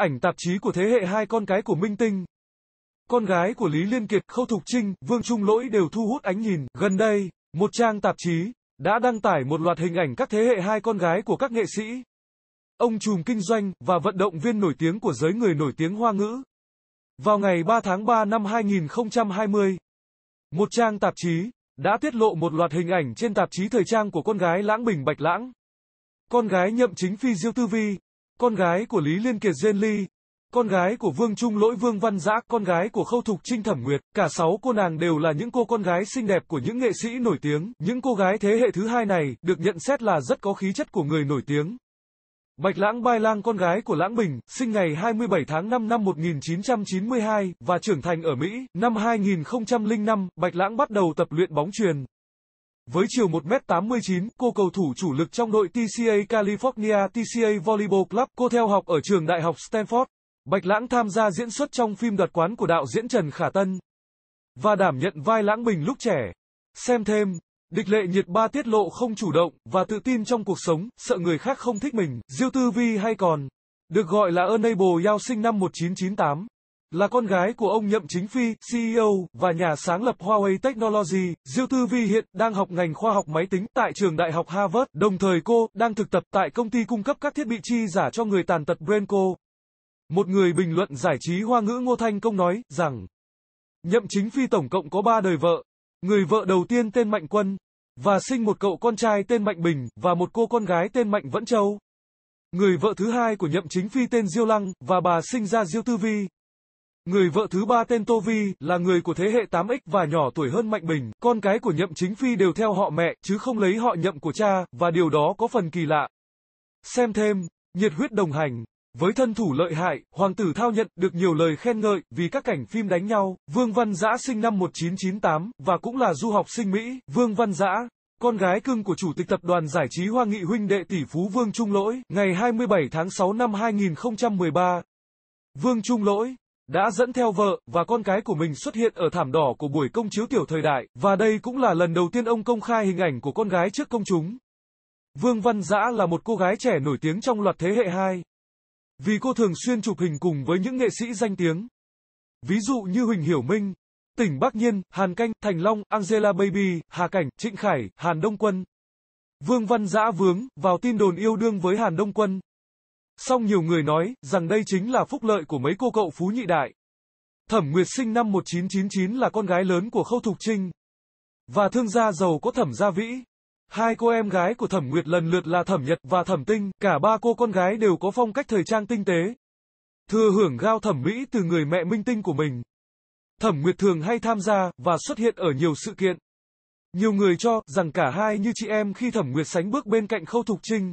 ảnh tạp chí của thế hệ hai con cái của Minh Tinh. Con gái của Lý Liên Kiệt, Khâu Thục Trinh, Vương Trung Lỗi đều thu hút ánh nhìn. Gần đây, một trang tạp chí đã đăng tải một loạt hình ảnh các thế hệ hai con gái của các nghệ sĩ, ông trùm kinh doanh và vận động viên nổi tiếng của giới người nổi tiếng Hoa ngữ. Vào ngày 3 tháng 3 năm 2020, một trang tạp chí đã tiết lộ một loạt hình ảnh trên tạp chí thời trang của con gái Lãng Bình Bạch Lãng. Con gái Nhậm Chính Phi Diêu Tư Vi con gái của Lý Liên Kiệt Diên Ly, con gái của Vương Trung Lỗi Vương Văn Giã, con gái của Khâu Thục Trinh Thẩm Nguyệt, cả sáu cô nàng đều là những cô con gái xinh đẹp của những nghệ sĩ nổi tiếng. Những cô gái thế hệ thứ hai này được nhận xét là rất có khí chất của người nổi tiếng. Bạch Lãng Bai Lang con gái của Lãng Bình, sinh ngày 27 tháng 5 năm 1992 và trưởng thành ở Mỹ. Năm 2005, Bạch Lãng bắt đầu tập luyện bóng truyền. Với chiều 1m89, cô cầu thủ chủ lực trong đội TCA California TCA Volleyball Club, cô theo học ở trường đại học Stanford. Bạch Lãng tham gia diễn xuất trong phim Đoạt quán của đạo diễn Trần Khả Tân và đảm nhận vai Lãng Bình lúc trẻ. Xem thêm, địch lệ nhiệt ba tiết lộ không chủ động và tự tin trong cuộc sống, sợ người khác không thích mình, Diêu Tư Vi hay còn được gọi là Unable Yao sinh năm 1998 là con gái của ông Nhậm Chính Phi, CEO và nhà sáng lập Huawei Technology. Diêu Tư Vi hiện đang học ngành khoa học máy tính tại trường Đại học Harvard, đồng thời cô đang thực tập tại công ty cung cấp các thiết bị chi giả cho người tàn tật Brenco. Một người bình luận giải trí hoa ngữ Ngô Thanh Công nói rằng Nhậm Chính Phi tổng cộng có ba đời vợ. Người vợ đầu tiên tên Mạnh Quân và sinh một cậu con trai tên Mạnh Bình và một cô con gái tên Mạnh Vẫn Châu. Người vợ thứ hai của Nhậm Chính Phi tên Diêu Lăng và bà sinh ra Diêu Tư Vi. Người vợ thứ ba tên Tô Vi, là người của thế hệ 8X và nhỏ tuổi hơn Mạnh Bình, con cái của Nhậm Chính Phi đều theo họ mẹ, chứ không lấy họ Nhậm của cha, và điều đó có phần kỳ lạ. Xem thêm, nhiệt huyết đồng hành. Với thân thủ lợi hại, Hoàng tử Thao nhận được nhiều lời khen ngợi vì các cảnh phim đánh nhau. Vương Văn Dã sinh năm 1998 và cũng là du học sinh Mỹ. Vương Văn Dã, con gái cưng của chủ tịch tập đoàn giải trí Hoa Nghị huynh đệ tỷ phú Vương Trung Lỗi, ngày 27 tháng 6 năm 2013. Vương Trung Lỗi đã dẫn theo vợ và con cái của mình xuất hiện ở thảm đỏ của buổi công chiếu tiểu thời đại, và đây cũng là lần đầu tiên ông công khai hình ảnh của con gái trước công chúng. Vương Văn Dã là một cô gái trẻ nổi tiếng trong loạt thế hệ 2. Vì cô thường xuyên chụp hình cùng với những nghệ sĩ danh tiếng. Ví dụ như Huỳnh Hiểu Minh, Tỉnh Bắc Nhiên, Hàn Canh, Thành Long, Angela Baby, Hà Cảnh, Trịnh Khải, Hàn Đông Quân. Vương Văn Dã vướng vào tin đồn yêu đương với Hàn Đông Quân. Song nhiều người nói rằng đây chính là phúc lợi của mấy cô cậu phú nhị đại. Thẩm Nguyệt sinh năm 1999 là con gái lớn của Khâu Thục Trinh và thương gia giàu có Thẩm Gia Vĩ. Hai cô em gái của Thẩm Nguyệt lần lượt là Thẩm Nhật và Thẩm Tinh, cả ba cô con gái đều có phong cách thời trang tinh tế. Thừa hưởng gao thẩm mỹ từ người mẹ minh tinh của mình. Thẩm Nguyệt thường hay tham gia và xuất hiện ở nhiều sự kiện. Nhiều người cho rằng cả hai như chị em khi Thẩm Nguyệt sánh bước bên cạnh Khâu Thục Trinh.